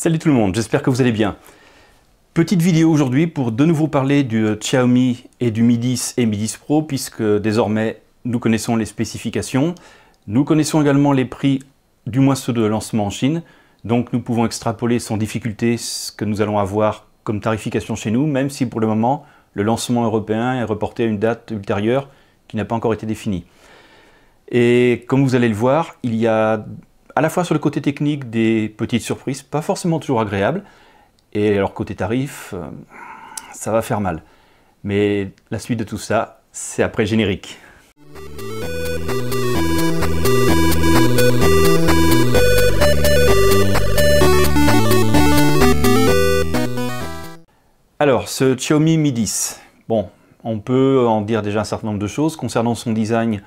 Salut tout le monde, j'espère que vous allez bien. Petite vidéo aujourd'hui pour de nouveau parler du euh, Xiaomi et du Mi 10 et Mi 10 Pro puisque désormais nous connaissons les spécifications. Nous connaissons également les prix, du mois de lancement en Chine. Donc nous pouvons extrapoler sans difficulté ce que nous allons avoir comme tarification chez nous, même si pour le moment le lancement européen est reporté à une date ultérieure qui n'a pas encore été définie. Et comme vous allez le voir, il y a à la fois sur le côté technique des petites surprises, pas forcément toujours agréables, et alors côté tarif, euh, ça va faire mal. Mais la suite de tout ça, c'est après générique. Alors, ce Xiaomi Mi 10, bon, on peut en dire déjà un certain nombre de choses. Concernant son design,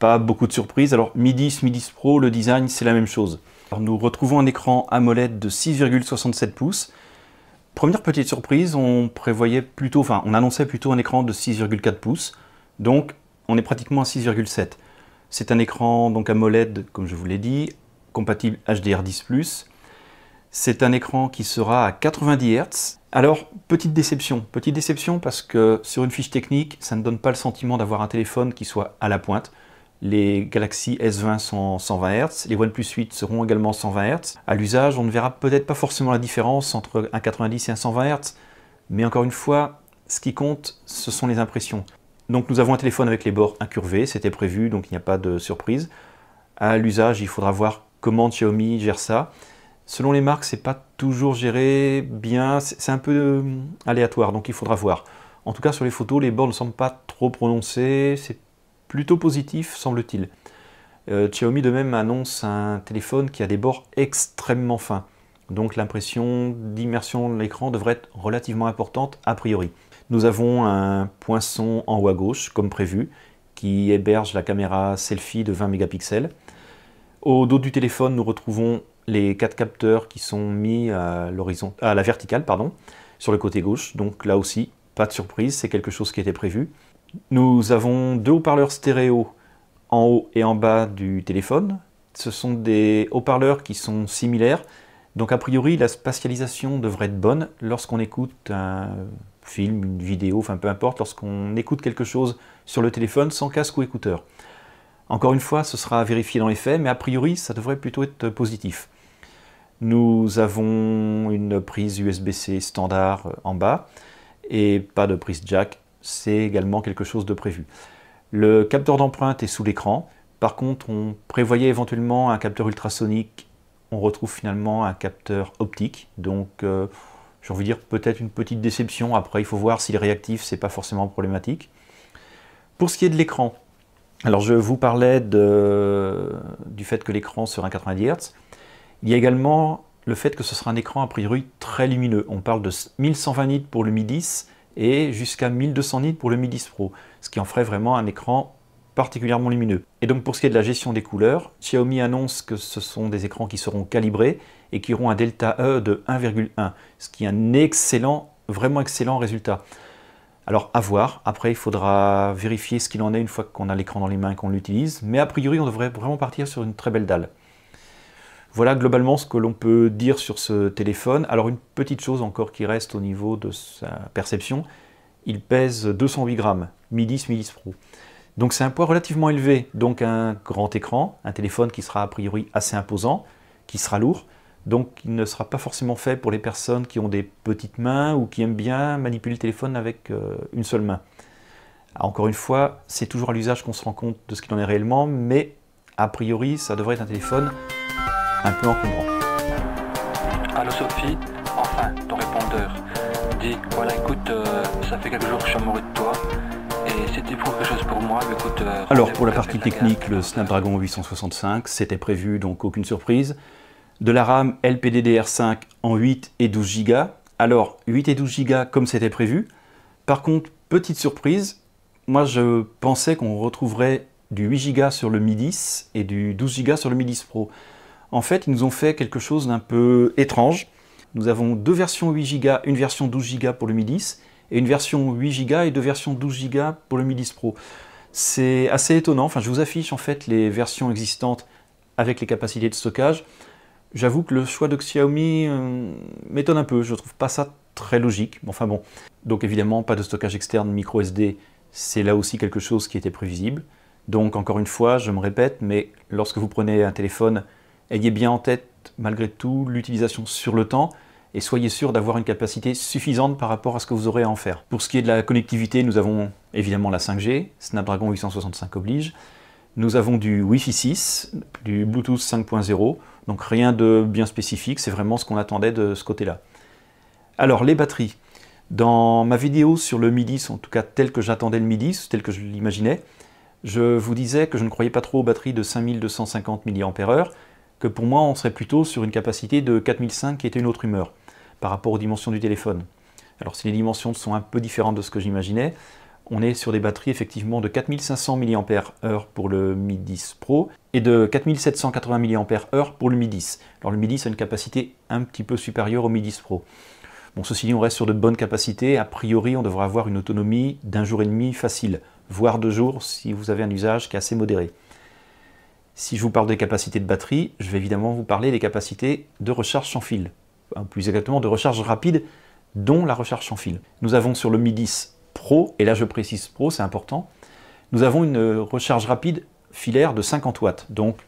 pas beaucoup de surprises. Alors Mi-10, Mi-10 Pro, le design, c'est la même chose. Alors, nous retrouvons un écran AMOLED de 6,67 pouces. Première petite surprise, on prévoyait plutôt, enfin, on annonçait plutôt un écran de 6,4 pouces. Donc, on est pratiquement à 6,7. C'est un écran donc AMOLED, comme je vous l'ai dit, compatible HDR10+. C'est un écran qui sera à 90 Hz. Alors, petite déception. Petite déception parce que sur une fiche technique, ça ne donne pas le sentiment d'avoir un téléphone qui soit à la pointe. Les Galaxy S20 sont 120 Hz, les OnePlus 8 seront également 120 Hz. À l'usage, on ne verra peut-être pas forcément la différence entre un 90 et un 120 Hz, mais encore une fois, ce qui compte, ce sont les impressions. Donc nous avons un téléphone avec les bords incurvés, c'était prévu, donc il n'y a pas de surprise. À l'usage, il faudra voir comment Xiaomi gère ça. Selon les marques, c'est pas toujours géré bien, c'est un peu euh, aléatoire, donc il faudra voir. En tout cas, sur les photos, les bords ne semblent pas trop prononcés, c'est plutôt positif, semble-t-il. Euh, Xiaomi de même annonce un téléphone qui a des bords extrêmement fins. Donc l'impression d'immersion de l'écran devrait être relativement importante a priori. Nous avons un poinçon en haut à gauche, comme prévu, qui héberge la caméra selfie de 20 mégapixels. Au dos du téléphone, nous retrouvons les quatre capteurs qui sont mis à, à la verticale, pardon, sur le côté gauche. Donc là aussi, pas de surprise, c'est quelque chose qui était prévu. Nous avons deux haut-parleurs stéréo en haut et en bas du téléphone. Ce sont des haut-parleurs qui sont similaires. Donc a priori, la spatialisation devrait être bonne lorsqu'on écoute un film, une vidéo, enfin peu importe, lorsqu'on écoute quelque chose sur le téléphone sans casque ou écouteur. Encore une fois, ce sera vérifié dans les faits, mais a priori, ça devrait plutôt être positif. Nous avons une prise USB-C standard en bas et pas de prise jack c'est également quelque chose de prévu. Le capteur d'empreinte est sous l'écran. Par contre, on prévoyait éventuellement un capteur ultrasonique. On retrouve finalement un capteur optique. Donc, euh, j'ai envie de dire peut-être une petite déception. Après, il faut voir s'il est réactif, c'est pas forcément problématique. Pour ce qui est de l'écran, alors je vous parlais du fait que l'écran sera un 90 Hz. Il y a également le fait que ce sera un écran a priori très lumineux. On parle de 1120 nits pour le Mi 10 et jusqu'à 1200 nits pour le Mi 10 Pro, ce qui en ferait vraiment un écran particulièrement lumineux. Et donc pour ce qui est de la gestion des couleurs, Xiaomi annonce que ce sont des écrans qui seront calibrés et qui auront un delta E de 1,1, ce qui est un excellent, vraiment excellent résultat. Alors à voir, après il faudra vérifier ce qu'il en est une fois qu'on a l'écran dans les mains, qu'on l'utilise, mais a priori on devrait vraiment partir sur une très belle dalle. Voilà globalement ce que l'on peut dire sur ce téléphone. Alors une petite chose encore qui reste au niveau de sa perception, il pèse 208 grammes, Mi 10, Mi 10 Pro. Donc c'est un poids relativement élevé, donc un grand écran, un téléphone qui sera a priori assez imposant, qui sera lourd, donc il ne sera pas forcément fait pour les personnes qui ont des petites mains ou qui aiment bien manipuler le téléphone avec euh, une seule main. Encore une fois, c'est toujours à l'usage qu'on se rend compte de ce qu'il en est réellement, mais a priori ça devrait être un téléphone un peu encombrant. Allô Sophie Enfin, ton répondeur. Dis, voilà, écoute, euh, ça fait quelques jours que je suis amoureux de toi. Et quelque chose pour moi, euh, Alors, pour la partie technique, le Snapdragon 865, c'était prévu, donc aucune surprise. De la RAM LPDDR5 en 8 et 12 Go. Alors, 8 et 12 Go comme c'était prévu. Par contre, petite surprise, moi je pensais qu'on retrouverait du 8 Go sur le Mi 10 et du 12 Go sur le Mi 10 Pro en fait, ils nous ont fait quelque chose d'un peu étrange. Nous avons deux versions 8 Go, une version 12 Go pour le Mi 10 et une version 8 Go et deux versions 12 Go pour le Mi 10 Pro. C'est assez étonnant. Enfin, je vous affiche en fait les versions existantes avec les capacités de stockage. J'avoue que le choix de Xiaomi euh, m'étonne un peu. Je ne trouve pas ça très logique. enfin bon. Donc évidemment, pas de stockage externe micro SD. C'est là aussi quelque chose qui était prévisible. Donc encore une fois, je me répète, mais lorsque vous prenez un téléphone ayez bien en tête malgré tout l'utilisation sur le temps et soyez sûr d'avoir une capacité suffisante par rapport à ce que vous aurez à en faire. Pour ce qui est de la connectivité, nous avons évidemment la 5G, Snapdragon 865 oblige, nous avons du Wi-Fi 6, du Bluetooth 5.0, donc rien de bien spécifique, c'est vraiment ce qu'on attendait de ce côté-là. Alors les batteries. Dans ma vidéo sur le midi, en tout cas tel que j'attendais le midi, tel que je l'imaginais, je vous disais que je ne croyais pas trop aux batteries de 5250 mAh, que pour moi, on serait plutôt sur une capacité de 4005 qui était une autre humeur par rapport aux dimensions du téléphone. Alors si les dimensions sont un peu différentes de ce que j'imaginais, on est sur des batteries effectivement de 4500 mAh pour le Mi 10 Pro et de 4780 mAh pour le Mi 10. Alors le Mi 10 a une capacité un petit peu supérieure au Mi 10 Pro. Bon, ceci dit, on reste sur de bonnes capacités. A priori, on devrait avoir une autonomie d'un jour et demi facile, voire deux jours si vous avez un usage qui est assez modéré. Si je vous parle des capacités de batterie, je vais évidemment vous parler des capacités de recharge sans fil, plus exactement de recharge rapide, dont la recharge sans fil. Nous avons sur le Mi 10 Pro, et là je précise Pro, c'est important, nous avons une euh, recharge rapide filaire de 50 watts, donc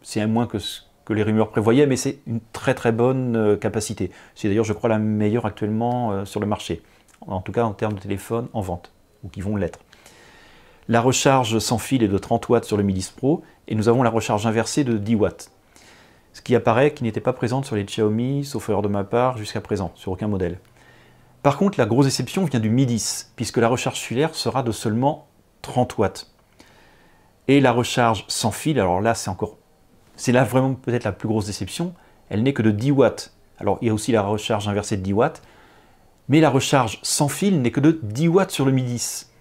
c'est un moins que ce que les rumeurs prévoyaient, mais c'est une très très bonne euh, capacité. C'est d'ailleurs, je crois, la meilleure actuellement euh, sur le marché, en tout cas en termes de téléphone en vente, ou qui vont l'être la recharge sans fil est de 30 watts sur le Midis Pro et nous avons la recharge inversée de 10 watts. Ce qui apparaît qui n'était pas présente sur les Xiaomi, sauf erreur de ma part, jusqu'à présent, sur aucun modèle. Par contre, la grosse déception vient du Mi puisque la recharge filaire sera de seulement 30 watts. Et la recharge sans fil, alors là c'est encore... C'est là vraiment peut-être la plus grosse déception, elle n'est que de 10 watts. Alors il y a aussi la recharge inversée de 10 watts, mais la recharge sans fil n'est que de 10 watts sur le Mi 10.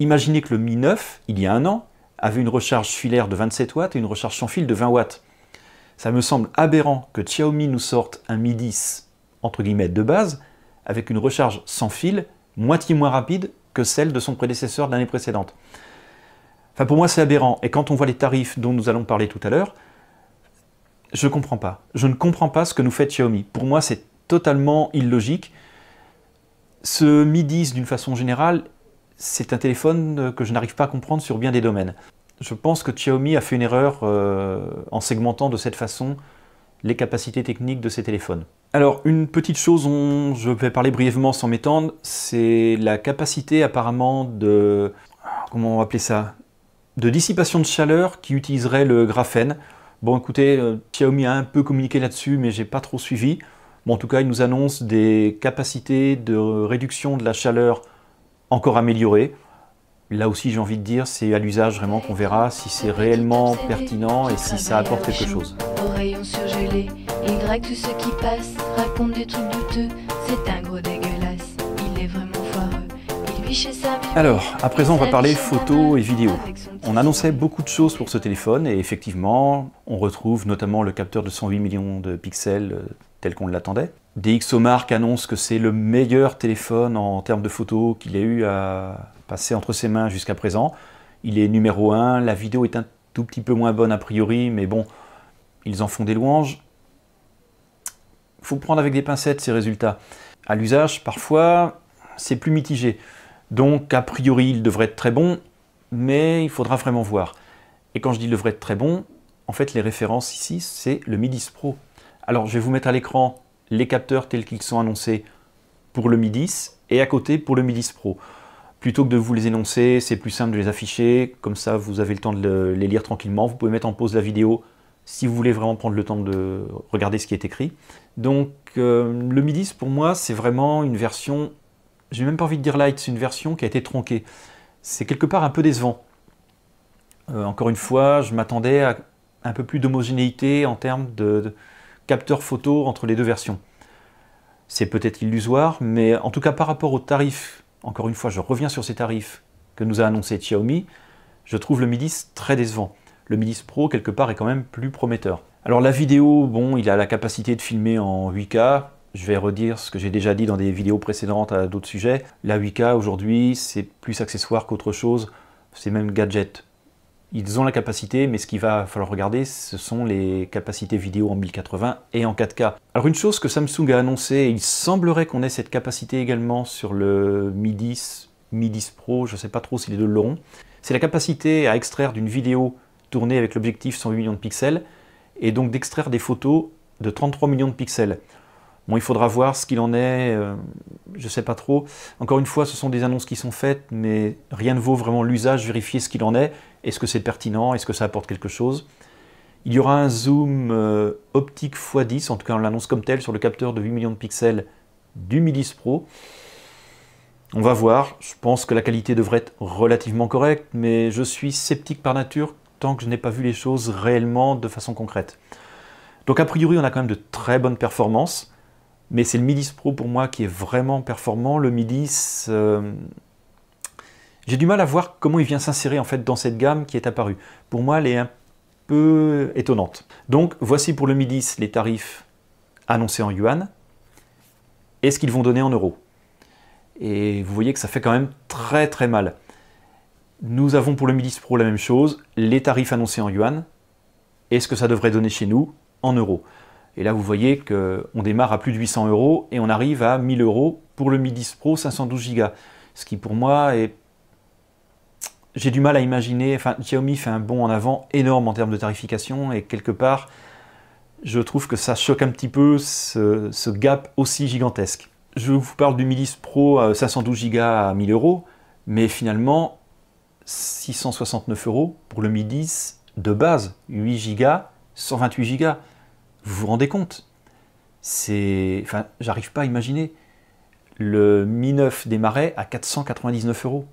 Imaginez que le Mi 9, il y a un an, avait une recharge filaire de 27 watts et une recharge sans fil de 20 watts. Ça me semble aberrant que Xiaomi nous sorte un Mi 10, entre guillemets, de base, avec une recharge sans fil moitié moins rapide que celle de son prédécesseur de l'année précédente. Enfin, pour moi, c'est aberrant. Et quand on voit les tarifs dont nous allons parler tout à l'heure, je ne comprends pas. Je ne comprends pas ce que nous fait Xiaomi. Pour moi, c'est totalement illogique. Ce Mi 10, d'une façon générale, c'est un téléphone euh, que je n'arrive pas à comprendre sur bien des domaines. Je pense que Xiaomi a fait une erreur euh, en segmentant de cette façon les capacités techniques de ces téléphones. Alors, une petite chose dont je vais parler brièvement sans m'étendre, c'est la capacité apparemment de... Comment on appeler ça De dissipation de chaleur qui utiliserait le graphène. Bon, écoutez, euh, Xiaomi a un peu communiqué là-dessus, mais j'ai pas trop suivi. en tout cas, il nous annonce des capacités de réduction de la chaleur encore amélioré, Là aussi, j'ai envie de dire, c'est à l'usage vraiment qu'on verra si c'est réellement pertinent et si ça apporte quelque chose. Alors, à présent, on va parler photos et vidéos. On annonçait beaucoup de choses pour ce téléphone et effectivement, on retrouve notamment le capteur de 108 millions de pixels euh, tel qu'on l'attendait. DxOMark annonce que c'est le meilleur téléphone en termes de photos qu'il ait eu à passer entre ses mains jusqu'à présent. Il est numéro 1, la vidéo est un tout petit peu moins bonne a priori, mais bon, ils en font des louanges. faut prendre avec des pincettes ces résultats. À l'usage, parfois, c'est plus mitigé. Donc, a priori, il devrait être très bon, mais il faudra vraiment voir. Et quand je dis devrait être très bon, en fait, les références ici, c'est le Midis Pro. Alors, je vais vous mettre à l'écran les capteurs tels qu'ils sont annoncés pour le Mi et à côté pour le Mi Pro. Plutôt que de vous les énoncer, c'est plus simple de les afficher, comme ça vous avez le temps de les lire tranquillement. Vous pouvez mettre en pause la vidéo si vous voulez vraiment prendre le temps de regarder ce qui est écrit. Donc euh, le Mi pour moi c'est vraiment une version, j'ai même pas envie de dire light, c'est une version qui a été tronquée. C'est quelque part un peu décevant. Euh, encore une fois, je m'attendais à un peu plus d'homogénéité en termes de capteur photo entre les deux versions. C'est peut-être illusoire, mais en tout cas par rapport aux tarifs, encore une fois je reviens sur ces tarifs que nous a annoncé Xiaomi, je trouve le Mi 10 très décevant. Le Mi 10 Pro quelque part est quand même plus prometteur. Alors la vidéo, bon, il a la capacité de filmer en 8K, je vais redire ce que j'ai déjà dit dans des vidéos précédentes à d'autres sujets. La 8K aujourd'hui, c'est plus accessoire qu'autre chose, c'est même gadget ils ont la capacité, mais ce qu'il va falloir regarder, ce sont les capacités vidéo en 1080 et en 4K. Alors une chose que Samsung a annoncé, il semblerait qu'on ait cette capacité également sur le Mi 10, Mi 10 Pro, je ne sais pas trop si les deux l'auront, c'est la capacité à extraire d'une vidéo tournée avec l'objectif 108 millions de pixels, et donc d'extraire des photos de 33 millions de pixels. Bon, il faudra voir ce qu'il en est, euh, je ne sais pas trop. Encore une fois, ce sont des annonces qui sont faites, mais rien ne vaut vraiment l'usage, vérifier ce qu'il en est. Est-ce que c'est pertinent Est-ce que ça apporte quelque chose Il y aura un zoom euh, optique x10, en tout cas on l'annonce comme tel, sur le capteur de 8 millions de pixels du MIDIS Pro. On va voir, je pense que la qualité devrait être relativement correcte, mais je suis sceptique par nature tant que je n'ai pas vu les choses réellement de façon concrète. Donc a priori, on a quand même de très bonnes performances mais c'est le Midis Pro pour moi qui est vraiment performant. Le Midis, euh, j'ai du mal à voir comment il vient s'insérer en fait dans cette gamme qui est apparue. Pour moi, elle est un peu étonnante. Donc voici pour le Midis les tarifs annoncés en yuan et ce qu'ils vont donner en euros. Et vous voyez que ça fait quand même très très mal. Nous avons pour le Midis Pro la même chose, les tarifs annoncés en yuan est ce que ça devrait donner chez nous en euros. Et là, vous voyez qu'on démarre à plus de 800 euros et on arrive à 1000 euros pour le Mi 10 Pro 512 Go. Ce qui, pour moi, est... J'ai du mal à imaginer... Enfin, Xiaomi fait un bond en avant énorme en termes de tarification et quelque part, je trouve que ça choque un petit peu ce, gap aussi gigantesque. Je vous parle du Mi 10 Pro 512 euh, Go à 1000 euros, mais finalement, 669 euros pour le Mi 10 de base, 8 Go, 128 Go. Vous vous rendez compte C'est. Enfin, j'arrive pas à imaginer. Le Mi 9 démarrait à 499 euros.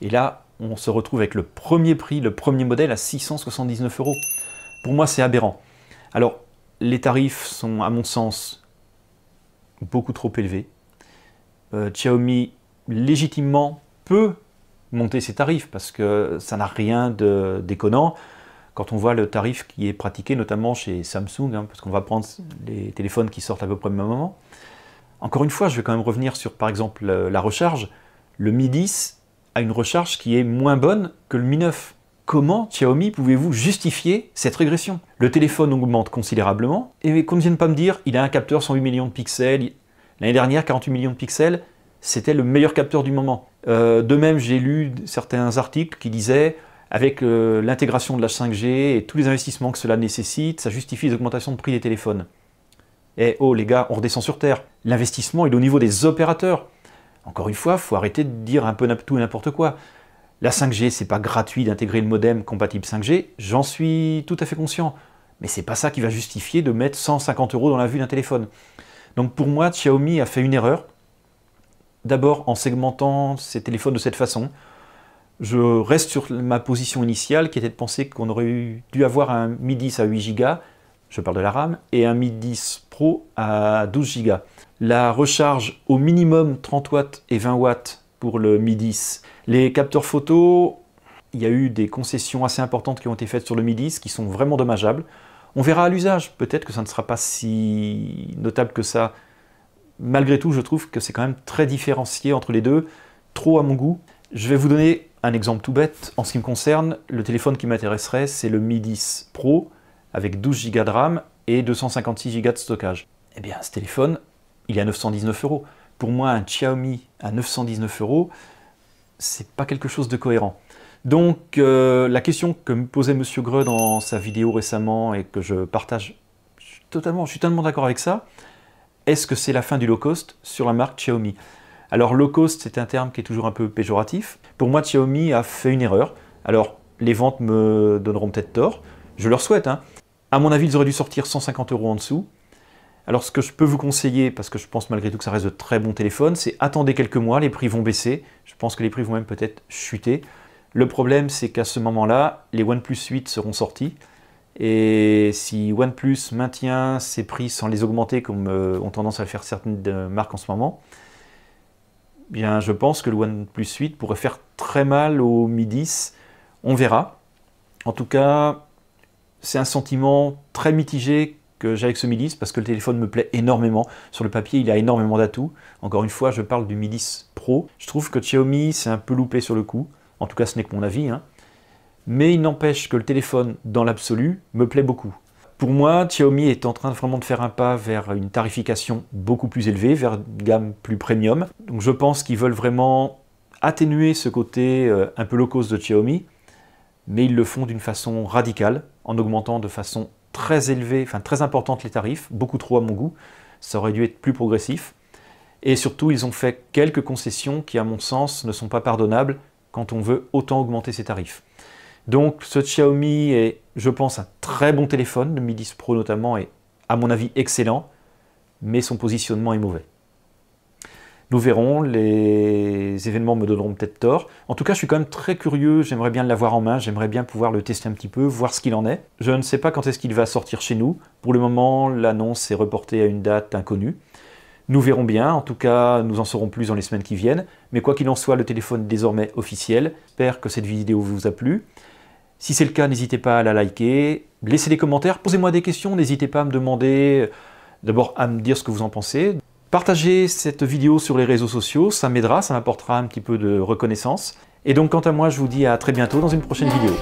Et là, on se retrouve avec le premier prix, le premier modèle à 679 euros. Pour moi, c'est aberrant. Alors, les tarifs sont, à mon sens, beaucoup trop élevés. Euh, Xiaomi, légitimement, peut monter ses tarifs parce que ça n'a rien de déconnant quand on voit le tarif qui est pratiqué, notamment chez Samsung, hein, parce qu'on va prendre les téléphones qui sortent à peu près au même moment. Encore une fois, je vais quand même revenir sur, par exemple, euh, la recharge. Le Mi 10 a une recharge qui est moins bonne que le Mi 9. Comment, Xiaomi, pouvez-vous justifier cette régression Le téléphone augmente considérablement, et qu'on ne vienne pas me dire, il a un capteur 108 millions de pixels, l'année dernière 48 millions de pixels, c'était le meilleur capteur du moment. Euh, de même, j'ai lu certains articles qui disaient avec euh, l'intégration de la 5G et tous les investissements que cela nécessite, ça justifie les augmentations de prix des téléphones. Eh oh les gars, on redescend sur Terre. L'investissement, est au niveau des opérateurs. Encore une fois, il faut arrêter de dire un peu tout et n'importe quoi. La 5G, c'est pas gratuit d'intégrer le modem compatible 5G, j'en suis tout à fait conscient. Mais c'est pas ça qui va justifier de mettre 150 euros dans la vue d'un téléphone. Donc pour moi, Xiaomi a fait une erreur. D'abord en segmentant ses téléphones de cette façon, je reste sur ma position initiale qui était de penser qu'on aurait dû avoir un Mi 10 à 8 Go, je parle de la RAM, et un Mi 10 Pro à 12 Go. La recharge au minimum 30 watts et 20 watts pour le Mi 10. Les capteurs photo, il y a eu des concessions assez importantes qui ont été faites sur le Mi 10 qui sont vraiment dommageables. On verra à l'usage, peut-être que ça ne sera pas si notable que ça. Malgré tout, je trouve que c'est quand même très différencié entre les deux, trop à mon goût. Je vais vous donner un exemple tout bête. En ce qui me concerne, le téléphone qui m'intéresserait, c'est le Mi 10 Pro avec 12 Go de RAM et 256 Go de stockage. Eh bien, ce téléphone, il est à 919 euros. Pour moi, un Xiaomi à 919 euros, c'est pas quelque chose de cohérent. Donc, euh, la question que me posait Monsieur Greux dans sa vidéo récemment et que je partage totalement, je suis totalement d'accord avec ça. Est-ce que c'est la fin du low cost sur la marque Xiaomi alors low cost, c'est un terme qui est toujours un peu péjoratif. Pour moi, Xiaomi a fait une erreur. Alors les ventes me donneront peut-être tort, je leur souhaite. Hein. À mon avis, ils auraient dû sortir 150 euros en dessous. Alors ce que je peux vous conseiller, parce que je pense malgré tout que ça reste de très bons téléphones, c'est attendez quelques mois, les prix vont baisser. Je pense que les prix vont même peut-être chuter. Le problème, c'est qu'à ce moment-là, les OnePlus 8 seront sortis. Et si OnePlus maintient ses prix sans les augmenter, comme euh, ont tendance à le faire certaines euh, marques en ce moment, bien, je pense que le OnePlus 8 pourrait faire très mal au Mi 10. On verra. En tout cas, c'est un sentiment très mitigé que j'ai avec ce Mi 10 parce que le téléphone me plaît énormément. Sur le papier, il a énormément d'atouts. Encore une fois, je parle du Mi 10 Pro. Je trouve que Xiaomi s'est un peu loupé sur le coup. En tout cas, ce n'est que mon avis. Hein. Mais il n'empêche que le téléphone, dans l'absolu, me plaît beaucoup. Pour moi, Xiaomi est en train vraiment de faire un pas vers une tarification beaucoup plus élevée, vers une gamme plus premium. Donc je pense qu'ils veulent vraiment atténuer ce côté euh, un peu low cost de Xiaomi, mais ils le font d'une façon radicale, en augmentant de façon très élevée, enfin très importante les tarifs, beaucoup trop à mon goût. Ça aurait dû être plus progressif. Et surtout, ils ont fait quelques concessions qui, à mon sens, ne sont pas pardonnables quand on veut autant augmenter ses tarifs. Donc ce Xiaomi est, je pense, un très bon téléphone, le Mi 10 Pro notamment est, à mon avis, excellent, mais son positionnement est mauvais. Nous verrons, les événements me donneront peut-être tort. En tout cas, je suis quand même très curieux, j'aimerais bien l'avoir en main, j'aimerais bien pouvoir le tester un petit peu, voir ce qu'il en est. Je ne sais pas quand est-ce qu'il va sortir chez nous. Pour le moment, l'annonce est reportée à une date inconnue. Nous verrons bien, en tout cas, nous en saurons plus dans les semaines qui viennent. Mais quoi qu'il en soit, le téléphone est désormais officiel. J'espère que cette vidéo vous a plu. Si c'est le cas, n'hésitez pas à la liker, laissez des commentaires, posez-moi des questions, n'hésitez pas à me demander, euh, d'abord à me dire ce que vous en pensez. Partagez cette vidéo sur les réseaux sociaux, ça m'aidera, ça m'apportera un petit peu de reconnaissance. Et donc quant à moi, je vous dis à très bientôt dans une prochaine vidéo.